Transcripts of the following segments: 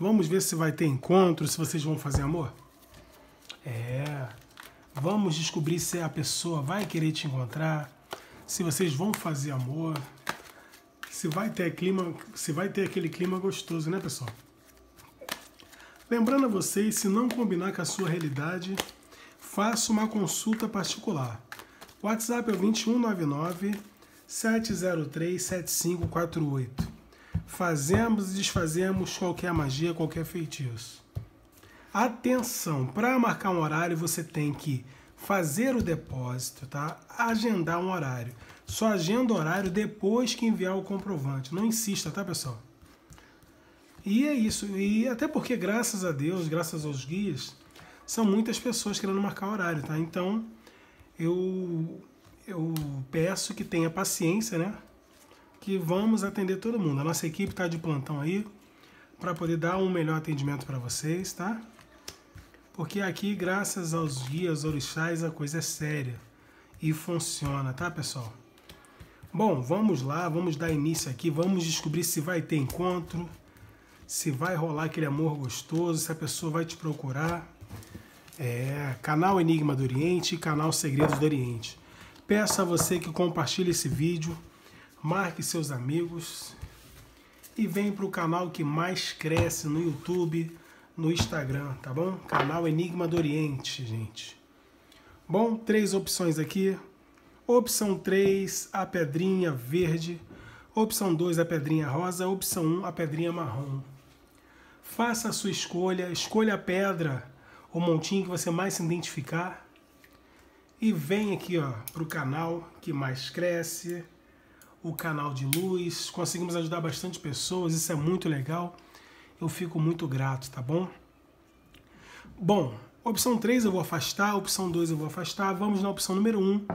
Vamos ver se vai ter encontro, se vocês vão fazer amor? É. Vamos descobrir se a pessoa vai querer te encontrar, se vocês vão fazer amor, se vai ter clima, se vai ter aquele clima gostoso, né, pessoal? Lembrando a vocês, se não combinar com a sua realidade, faça uma consulta particular. O WhatsApp é 2199 703 7548 fazemos e desfazemos qualquer magia, qualquer feitiço. Atenção, para marcar um horário você tem que fazer o depósito, tá? Agendar um horário. Só agenda o horário depois que enviar o comprovante. Não insista, tá, pessoal? E é isso. E até porque, graças a Deus, graças aos guias, são muitas pessoas querendo marcar horário, tá? Então, eu, eu peço que tenha paciência, né? que vamos atender todo mundo. A nossa equipe está de plantão aí para poder dar um melhor atendimento para vocês, tá? Porque aqui, graças aos guias, orixás, a coisa é séria e funciona, tá, pessoal? Bom, vamos lá, vamos dar início aqui, vamos descobrir se vai ter encontro, se vai rolar aquele amor gostoso, se a pessoa vai te procurar. É, canal Enigma do Oriente e canal Segredos do Oriente. Peço a você que compartilhe esse vídeo, marque seus amigos e vem para o canal que mais cresce no YouTube, no Instagram, tá bom? Canal Enigma do Oriente, gente. Bom, três opções aqui. Opção 3, a pedrinha verde. Opção 2, a pedrinha rosa. Opção 1, um, a pedrinha marrom. Faça a sua escolha, escolha a pedra, o montinho que você mais se identificar. E vem aqui, ó, o canal que mais cresce o canal de luz, conseguimos ajudar bastante pessoas, isso é muito legal. Eu fico muito grato, tá bom? Bom, opção 3 eu vou afastar, opção 2 eu vou afastar. Vamos na opção número 1,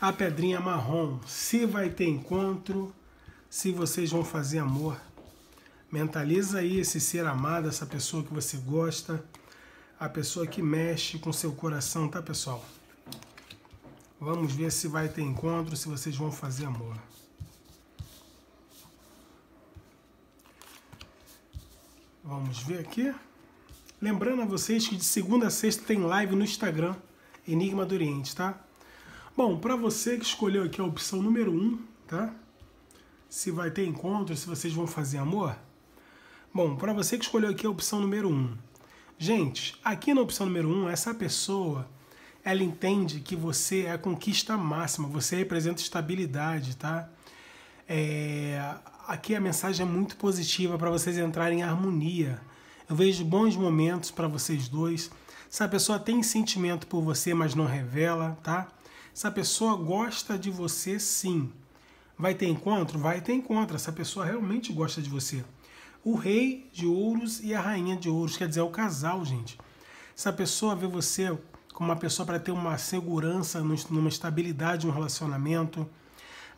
a pedrinha marrom. Se vai ter encontro, se vocês vão fazer amor. Mentaliza aí esse ser amado, essa pessoa que você gosta, a pessoa que mexe com seu coração, tá, pessoal? Vamos ver se vai ter encontro, se vocês vão fazer amor. Vamos ver aqui. Lembrando a vocês que de segunda a sexta tem live no Instagram, Enigma do Oriente, tá? Bom, para você que escolheu aqui a opção número 1, um, tá? Se vai ter encontro, se vocês vão fazer amor. Bom, para você que escolheu aqui a opção número 1. Um, gente, aqui na opção número 1, um, essa pessoa, ela entende que você é a conquista máxima, você representa estabilidade, tá? É, aqui a mensagem é muito positiva para vocês entrarem em harmonia. Eu vejo bons momentos para vocês dois. Essa pessoa tem sentimento por você, mas não revela, tá? Essa pessoa gosta de você, sim. Vai ter encontro? Vai ter encontro. Essa pessoa realmente gosta de você. O rei de ouros e a rainha de ouros, quer dizer, é o casal, gente. Essa pessoa vê você como uma pessoa para ter uma segurança, numa estabilidade, um relacionamento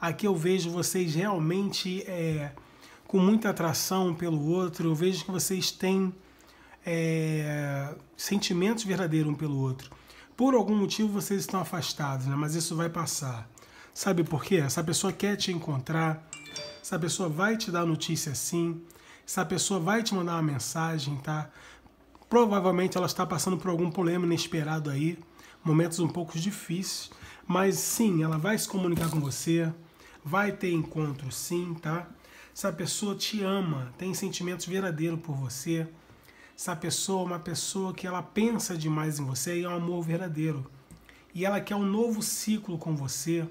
Aqui eu vejo vocês realmente é, com muita atração pelo outro, eu vejo que vocês têm é, sentimentos verdadeiros um pelo outro. Por algum motivo vocês estão afastados, né? mas isso vai passar. Sabe por quê? Essa pessoa quer te encontrar, essa pessoa vai te dar notícia sim, essa pessoa vai te mandar uma mensagem, tá? Provavelmente ela está passando por algum problema inesperado aí, momentos um pouco difíceis, mas sim, ela vai se comunicar com você, vai ter encontro sim, tá? Essa pessoa te ama, tem sentimentos verdadeiros por você, Essa pessoa é uma pessoa que ela pensa demais em você e é um amor verdadeiro, e ela quer um novo ciclo com você,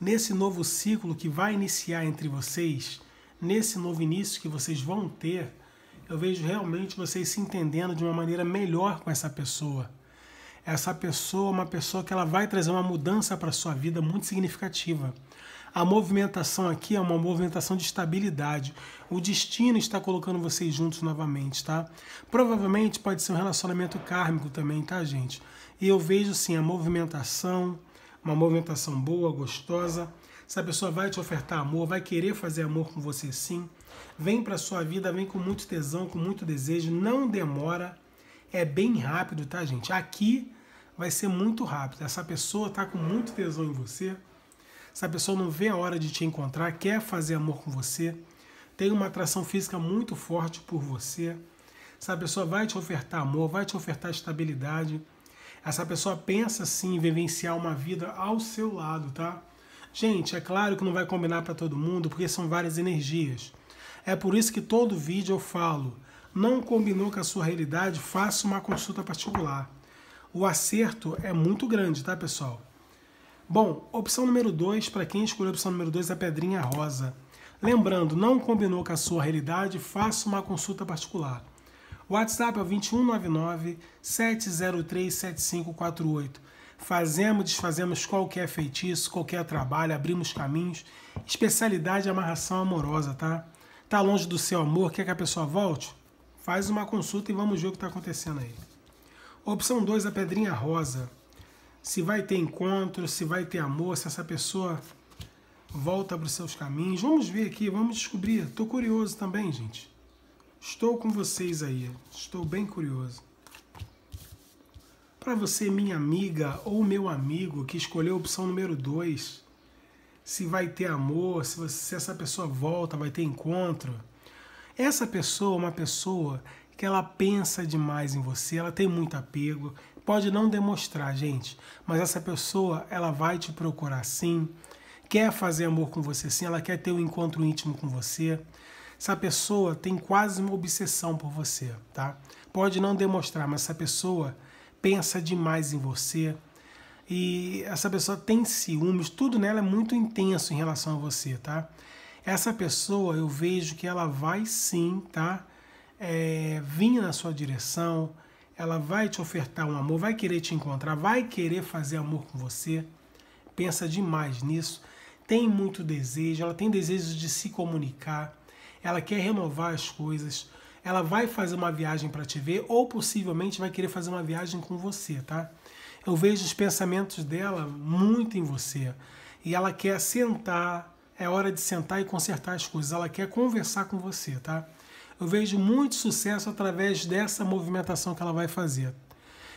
nesse novo ciclo que vai iniciar entre vocês, nesse novo início que vocês vão ter, eu vejo realmente vocês se entendendo de uma maneira melhor com essa pessoa essa pessoa é uma pessoa que ela vai trazer uma mudança para sua vida muito significativa. A movimentação aqui é uma movimentação de estabilidade. O destino está colocando vocês juntos novamente, tá? Provavelmente pode ser um relacionamento kármico também, tá, gente? E eu vejo sim a movimentação, uma movimentação boa, gostosa. Essa pessoa vai te ofertar amor, vai querer fazer amor com você sim. Vem para sua vida, vem com muito tesão, com muito desejo, não demora. É bem rápido, tá, gente? Aqui vai ser muito rápido. Essa pessoa está com muito tesão em você, essa pessoa não vê a hora de te encontrar, quer fazer amor com você, tem uma atração física muito forte por você. Essa pessoa vai te ofertar amor, vai te ofertar estabilidade. Essa pessoa pensa sim em vivenciar uma vida ao seu lado, tá? Gente, é claro que não vai combinar para todo mundo, porque são várias energias. É por isso que todo vídeo eu falo: não combinou com a sua realidade, faça uma consulta particular o acerto é muito grande, tá, pessoal? Bom, opção número 2, para quem escolheu a opção número 2, é a pedrinha rosa. Lembrando, não combinou com a sua realidade, faça uma consulta particular. WhatsApp é o 2199 703 7548. Fazemos, desfazemos qualquer feitiço, qualquer trabalho, abrimos caminhos. Especialidade é amarração amorosa, tá? Tá longe do seu amor, quer que a pessoa volte? Faz uma consulta e vamos ver o que está acontecendo aí. Opção 2, é a pedrinha rosa. Se vai ter encontro, se vai ter amor, se essa pessoa volta para os seus caminhos. Vamos ver aqui, vamos descobrir. Estou curioso também, gente. Estou com vocês aí. Estou bem curioso. Para você, minha amiga ou meu amigo que escolheu a opção número 2, se vai ter amor, se, você, se essa pessoa volta, vai ter encontro. Essa pessoa é uma pessoa que ela pensa demais em você, ela tem muito apego, pode não demonstrar, gente, mas essa pessoa, ela vai te procurar sim, quer fazer amor com você sim, ela quer ter um encontro íntimo com você. Essa pessoa tem quase uma obsessão por você, tá? Pode não demonstrar, mas essa pessoa pensa demais em você, e essa pessoa tem ciúmes, tudo nela é muito intenso em relação a você, tá? Essa pessoa eu vejo que ela vai sim, tá? é, vinha na sua direção, ela vai te ofertar um amor, vai querer te encontrar, vai querer fazer amor com você. Pensa demais nisso. Tem muito desejo, ela tem desejo de se comunicar, ela quer renovar as coisas, ela vai fazer uma viagem para te ver ou possivelmente vai querer fazer uma viagem com você, tá? Eu vejo os pensamentos dela muito em você e ela quer sentar, é hora de sentar e consertar as coisas, ela quer conversar com você, tá? eu vejo muito sucesso através dessa movimentação que ela vai fazer.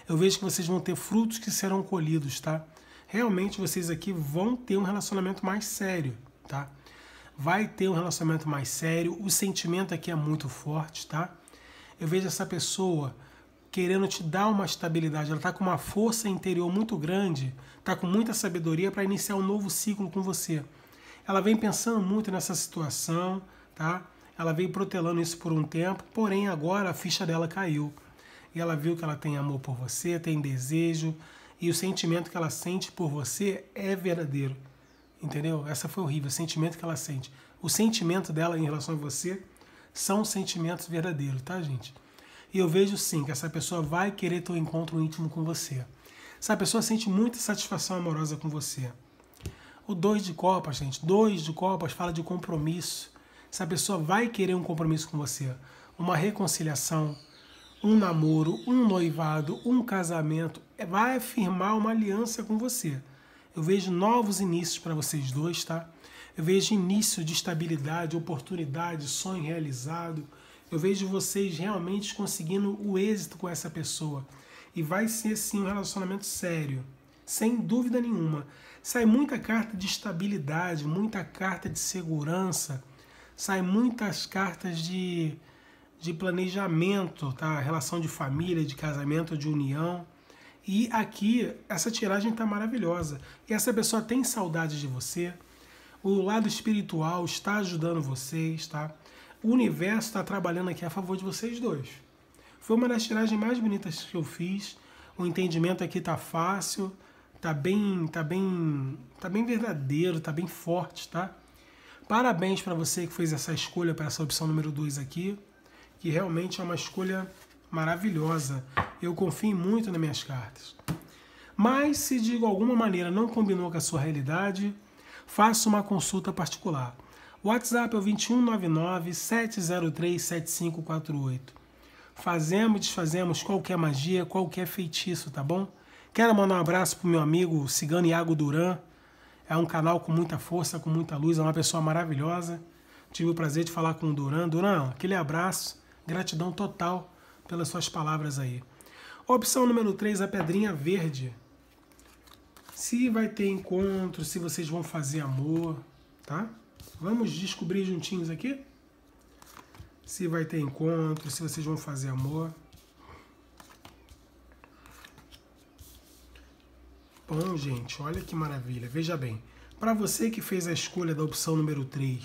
Eu vejo que vocês vão ter frutos que serão colhidos, tá? Realmente vocês aqui vão ter um relacionamento mais sério, tá? Vai ter um relacionamento mais sério, o sentimento aqui é muito forte, tá? Eu vejo essa pessoa querendo te dar uma estabilidade, ela tá com uma força interior muito grande, tá com muita sabedoria para iniciar um novo ciclo com você. Ela vem pensando muito nessa situação, tá? Ela veio protelando isso por um tempo, porém agora a ficha dela caiu. E ela viu que ela tem amor por você, tem desejo, e o sentimento que ela sente por você é verdadeiro. Entendeu? Essa foi horrível, o sentimento que ela sente. O sentimento dela em relação a você são sentimentos verdadeiros, tá, gente? E eu vejo sim que essa pessoa vai querer ter um encontro íntimo com você. Essa pessoa sente muita satisfação amorosa com você. O dois de copas, gente, dois de copas fala de compromisso, essa pessoa vai querer um compromisso com você, uma reconciliação, um namoro, um noivado, um casamento, é, vai firmar uma aliança com você. Eu vejo novos inícios para vocês dois, tá? Eu vejo início de estabilidade, oportunidade, sonho realizado. Eu vejo vocês realmente conseguindo o êxito com essa pessoa. E vai ser sim um relacionamento sério, sem dúvida nenhuma. Sai muita carta de estabilidade, muita carta de segurança, saem muitas cartas de, de planejamento, tá? Relação de família, de casamento, de união. E aqui essa tiragem está maravilhosa. E essa pessoa tem saudade de você. O lado espiritual está ajudando vocês, tá? O universo está trabalhando aqui a favor de vocês dois. Foi uma das tiragens mais bonitas que eu fiz. O entendimento aqui tá fácil, tá bem, tá bem, tá bem verdadeiro, tá bem forte, tá? Parabéns para você que fez essa escolha para essa opção número 2 aqui, que realmente é uma escolha maravilhosa. Eu confio muito nas minhas cartas. Mas se de alguma maneira não combinou com a sua realidade, faça uma consulta particular. WhatsApp é o 2199 703 7548. Fazemos, desfazemos qualquer magia, qualquer feitiço, tá bom? Quero mandar um abraço pro meu amigo Cigano Iago Duran, é um canal com muita força, com muita luz, é uma pessoa maravilhosa. Tive o prazer de falar com o Duran. Duran, aquele abraço, gratidão total pelas suas palavras aí. Opção número 3, a pedrinha verde. Se vai ter encontro, se vocês vão fazer amor, tá? Vamos descobrir juntinhos aqui? Se vai ter encontro, se vocês vão fazer amor. Bom, gente, olha que maravilha. Veja bem, para você que fez a escolha da opção número 3,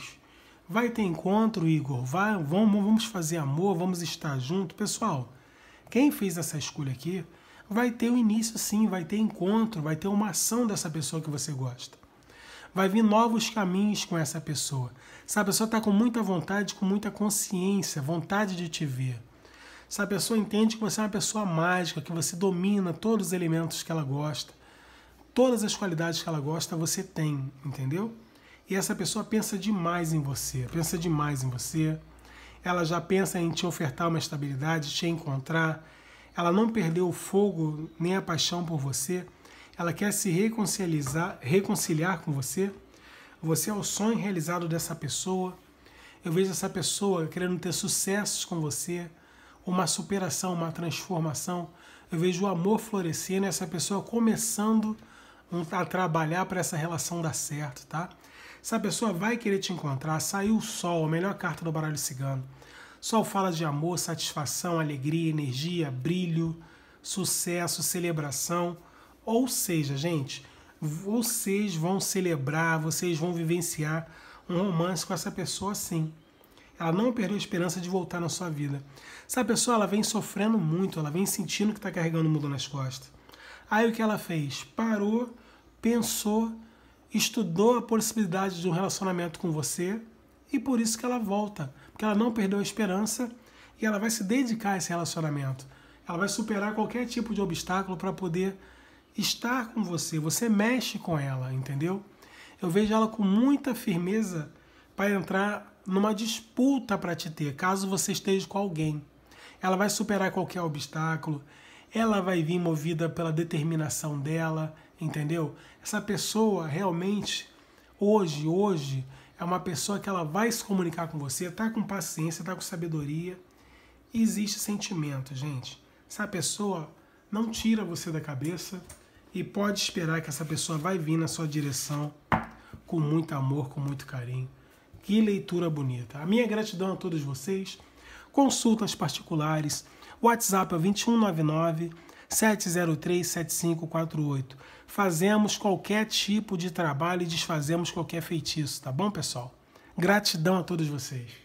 vai ter encontro, Igor? Vai, vamos, vamos fazer amor, vamos estar junto. Pessoal, quem fez essa escolha aqui vai ter o início sim, vai ter encontro, vai ter uma ação dessa pessoa que você gosta. Vai vir novos caminhos com essa pessoa. Essa pessoa está com muita vontade, com muita consciência, vontade de te ver. Essa pessoa entende que você é uma pessoa mágica, que você domina todos os elementos que ela gosta Todas as qualidades que ela gosta você tem, entendeu? E essa pessoa pensa demais em você, pensa demais em você. Ela já pensa em te ofertar uma estabilidade, te encontrar. Ela não perdeu o fogo nem a paixão por você. Ela quer se reconciliar, reconciliar com você. Você é o sonho realizado dessa pessoa. Eu vejo essa pessoa querendo ter sucessos com você, uma superação, uma transformação. Eu vejo o amor florescendo essa pessoa começando a a trabalhar para essa relação dar certo, tá? Essa pessoa vai querer te encontrar. Saiu o Sol, a melhor carta do baralho cigano. Sol fala de amor, satisfação, alegria, energia, brilho, sucesso, celebração. Ou seja, gente, vocês vão celebrar, vocês vão vivenciar um romance com essa pessoa sim. Ela não perdeu a esperança de voltar na sua vida. Essa pessoa ela vem sofrendo muito, ela vem sentindo que está carregando o mundo nas costas. Aí o que ela fez? Parou pensou, estudou a possibilidade de um relacionamento com você e por isso que ela volta, porque ela não perdeu a esperança e ela vai se dedicar a esse relacionamento. Ela vai superar qualquer tipo de obstáculo para poder estar com você. Você mexe com ela, entendeu? Eu vejo ela com muita firmeza para entrar numa disputa para te ter, caso você esteja com alguém. Ela vai superar qualquer obstáculo, ela vai vir movida pela determinação dela, entendeu? Essa pessoa realmente, hoje, hoje, é uma pessoa que ela vai se comunicar com você, tá com paciência, tá com sabedoria. existe sentimento, gente. Essa pessoa não tira você da cabeça e pode esperar que essa pessoa vai vir na sua direção com muito amor, com muito carinho. Que leitura bonita. A minha gratidão a todos vocês. Consultas particulares. WhatsApp é 2199 703-7548. Fazemos qualquer tipo de trabalho e desfazemos qualquer feitiço, tá bom, pessoal? Gratidão a todos vocês.